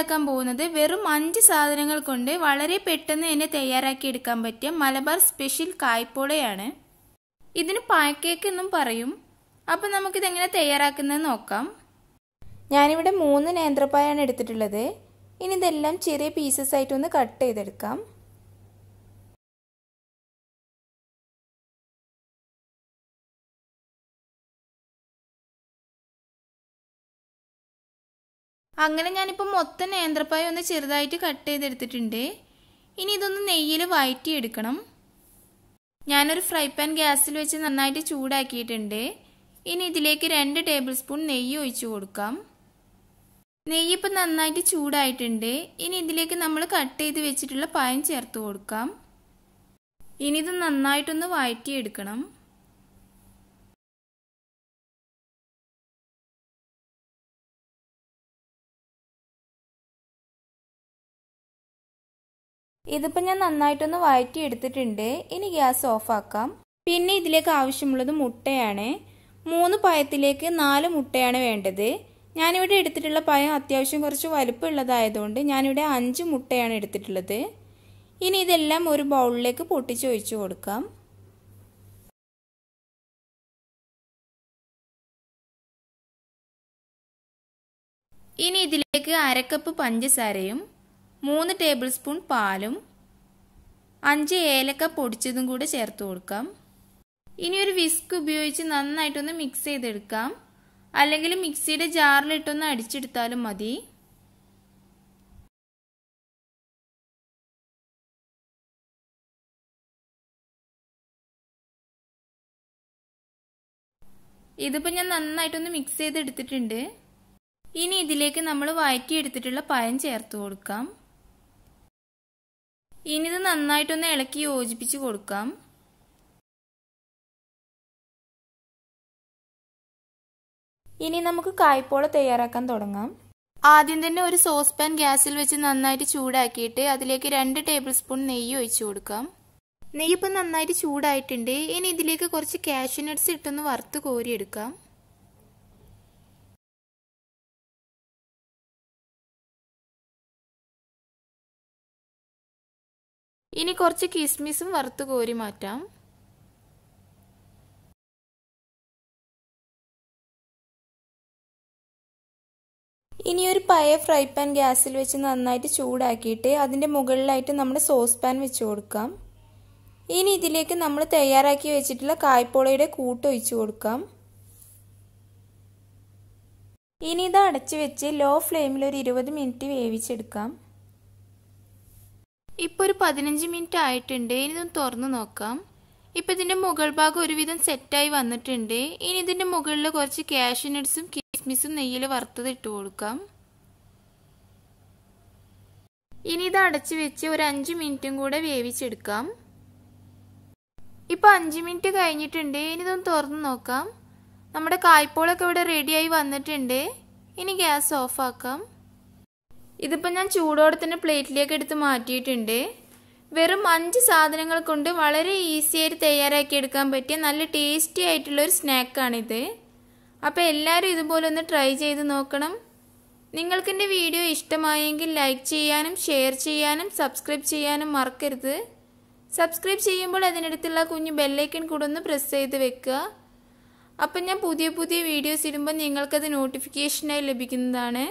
തയ്യാറാക്കാൻ പോകുന്നത് വെറും അഞ്ച് സാധനങ്ങൾ കൊണ്ട് വളരെ പെട്ടെന്ന് തന്നെ തയ്യാറാക്കി എടുക്കാൻ പറ്റിയ മലബാർ സ്പെഷ്യൽ കായ്പോളയാണ് ഇതിന് പാക്കേക്ക് എന്നും പറയും അപ്പൊ നമുക്കിത് എങ്ങനെ തയ്യാറാക്കുന്നത് നോക്കാം ഞാനിവിടെ മൂന്ന് നേന്ത്രപ്പായാണ് എടുത്തിട്ടുള്ളത് ഇനി ഇതെല്ലാം ചെറിയ പീസസ് ആയിട്ട് ഒന്ന് കട്ട് ചെയ്തെടുക്കാം അങ്ങനെ ഞാനിപ്പോൾ മൊത്തം നേന്ത്രപ്പായ ഒന്ന് ചെറുതായിട്ട് കട്ട് ചെയ്തെടുത്തിട്ടുണ്ട് ഇനി ഇതൊന്ന് നെയ്യിൽ വഴറ്റിയെടുക്കണം ഞാനൊരു ഫ്രൈ പാൻ ഗ്യാസിൽ വെച്ച് നന്നായിട്ട് ചൂടാക്കിയിട്ടുണ്ട് ഇനി ഇതിലേക്ക് രണ്ട് ടേബിൾ സ്പൂൺ നെയ്യ് ഒഴിച്ചു കൊടുക്കാം നെയ്യ് ഇപ്പം നന്നായിട്ട് ചൂടായിട്ടുണ്ട് ഇനി ഇതിലേക്ക് നമ്മൾ കട്ട് ചെയ്ത് വെച്ചിട്ടുള്ള പായം ചേർത്ത് കൊടുക്കാം ഇനി ഇത് നന്നായിട്ടൊന്ന് വഴറ്റിയെടുക്കണം ഇതിപ്പോ ഞാൻ നന്നായിട്ടൊന്ന് വഴറ്റി എടുത്തിട്ടുണ്ട് ഇനി ഗ്യാസ് ഓഫാക്കാം പിന്നെ ഇതിലേക്ക് ആവശ്യമുള്ളത് മുട്ടയാണ് മൂന്ന് പയത്തിലേക്ക് നാല് മുട്ടയാണ് വേണ്ടത് ഞാനിവിടെ എടുത്തിട്ടുള്ള പഴം അത്യാവശ്യം കുറച്ച് വലുപ്പമുള്ളതായതുകൊണ്ട് ഞാനിവിടെ അഞ്ച് മുട്ടയാണ് എടുത്തിട്ടുള്ളത് ഇനി ഇതെല്ലാം ഒരു ബൗളിലേക്ക് പൊട്ടിച്ച് ഒഴിച്ചു കൊടുക്കാം ഇനി ഇതിലേക്ക് അരക്കപ്പ് പഞ്ചസാരയും മൂന്ന് ടേബിൾ സ്പൂൺ പാലും അഞ്ച് ഏലക്ക പൊടിച്ചതും കൂടെ ചേർത്ത് കൊടുക്കാം ഇനി ഒരു വിസ്ക് ഉപയോഗിച്ച് നന്നായിട്ടൊന്ന് മിക്സ് ചെയ്തെടുക്കാം അല്ലെങ്കിൽ മിക്സിയുടെ ജാറിലിട്ടൊന്ന് അടിച്ചെടുത്താലും മതി ഇതിപ്പോൾ ഞാൻ നന്നായിട്ടൊന്ന് മിക്സ് ചെയ്തെടുത്തിട്ടുണ്ട് ഇനി ഇതിലേക്ക് നമ്മൾ വഴറ്റി എടുത്തിട്ടുള്ള പഴം ചേർത്ത് കൊടുക്കാം ഇനി ഇത് നന്നായിട്ടൊന്ന് ഇളക്കി യോജിപ്പിച്ച് കൊടുക്കാം ഇനി നമുക്ക് കായ്പോള തയ്യാറാക്കാൻ തുടങ്ങാം ആദ്യം തന്നെ ഒരു സോസ് പാൻ ഗ്യാസിൽ വെച്ച് നന്നായിട്ട് ചൂടാക്കിയിട്ട് അതിലേക്ക് രണ്ട് ടേബിൾ സ്പൂൺ നെയ്യ് ഒഴിച്ചു കൊടുക്കാം നെയ്യ് ഇപ്പം നന്നായിട്ട് ചൂടായിട്ടുണ്ട് ഇനി ഇതിലേക്ക് കുറച്ച് കാഷ്യൂ ഇട്ടൊന്ന് വറുത്ത് കോരിയെടുക്കാം ഇനി കുറച്ച് കിസ്മിസും വറുത്ത് കോരി മാറ്റാം ഇനി ഒരു പഴയ ഫ്രൈ പാൻ ഗ്യാസിൽ വെച്ച് നന്നായിട്ട് ചൂടാക്കിയിട്ട് അതിൻ്റെ മുകളിലായിട്ട് നമ്മൾ സോസ് പാൻ വെച്ച് കൊടുക്കാം ഇനി ഇതിലേക്ക് നമ്മൾ തയ്യാറാക്കി വെച്ചിട്ടുള്ള കായ്പോളയുടെ കൂട്ട് ഒഴിച്ചു കൊടുക്കാം ഇനി ഇത് അടച്ചു വെച്ച് ലോ ഫ്ലെയിമിൽ ഒരു ഇരുപത് മിനിറ്റ് വേവിച്ചെടുക്കാം ഇപ്പോൾ ഒരു പതിനഞ്ച് മിനിറ്റ് ആയിട്ടുണ്ട് ഇനി തുറന്ന് നോക്കാം ഇപ്പം ഇതിൻ്റെ മുകൾ ഭാഗം ഒരുവിധം സെറ്റായി വന്നിട്ടുണ്ട് ഇനി ഇതിൻ്റെ മുകളിൽ കുറച്ച് ക്യാഷ് നട്ട്സും കിസ്മിസും നെയ്യിൽ വറുത്തത് ഇട്ട് കൊടുക്കാം ഇനി ഇത് അടച്ചു വെച്ച് ഒരു അഞ്ച് മിനിറ്റും കൂടെ വേവിച്ചെടുക്കാം ഇപ്പോൾ അഞ്ച് മിനിറ്റ് കഴിഞ്ഞിട്ടുണ്ട് ഇനി ഇതൊന്ന് തുറന്ന് നോക്കാം നമ്മുടെ കായ്പോളൊക്കെ ഇവിടെ റെഡിയായി വന്നിട്ടുണ്ട് ഇനി ഗ്യാസ് ഓഫാക്കാം ഇതിപ്പോൾ ഞാൻ ചൂടോടെ തന്നെ പ്ലേറ്റിലേക്ക് എടുത്ത് മാറ്റിയിട്ടുണ്ട് വെറും അഞ്ച് സാധനങ്ങൾ കൊണ്ട് വളരെ ഈസി ആയിട്ട് തയ്യാറാക്കി എടുക്കാൻ പറ്റിയ നല്ല ടേസ്റ്റി ആയിട്ടുള്ള ഒരു സ്നാക്കാണിത് അപ്പോൾ എല്ലാവരും ഇതുപോലെ ഒന്ന് ട്രൈ ചെയ്ത് നോക്കണം നിങ്ങൾക്ക് എൻ്റെ വീഡിയോ ഇഷ്ടമായെങ്കിൽ ലൈക്ക് ചെയ്യാനും ഷെയർ ചെയ്യാനും സബ്സ്ക്രൈബ് ചെയ്യാനും മറക്കരുത് സബ്സ്ക്രൈബ് ചെയ്യുമ്പോൾ അതിനടുത്തുള്ള കുഞ്ഞു ബെല്ലൈക്കൺ കൂടെ ഒന്ന് പ്രസ് ചെയ്ത് വെക്കുക അപ്പം ഞാൻ പുതിയ പുതിയ വീഡിയോസ് ഇടുമ്പോൾ നിങ്ങൾക്കത് നോട്ടിഫിക്കേഷനായി ലഭിക്കുന്നതാണ്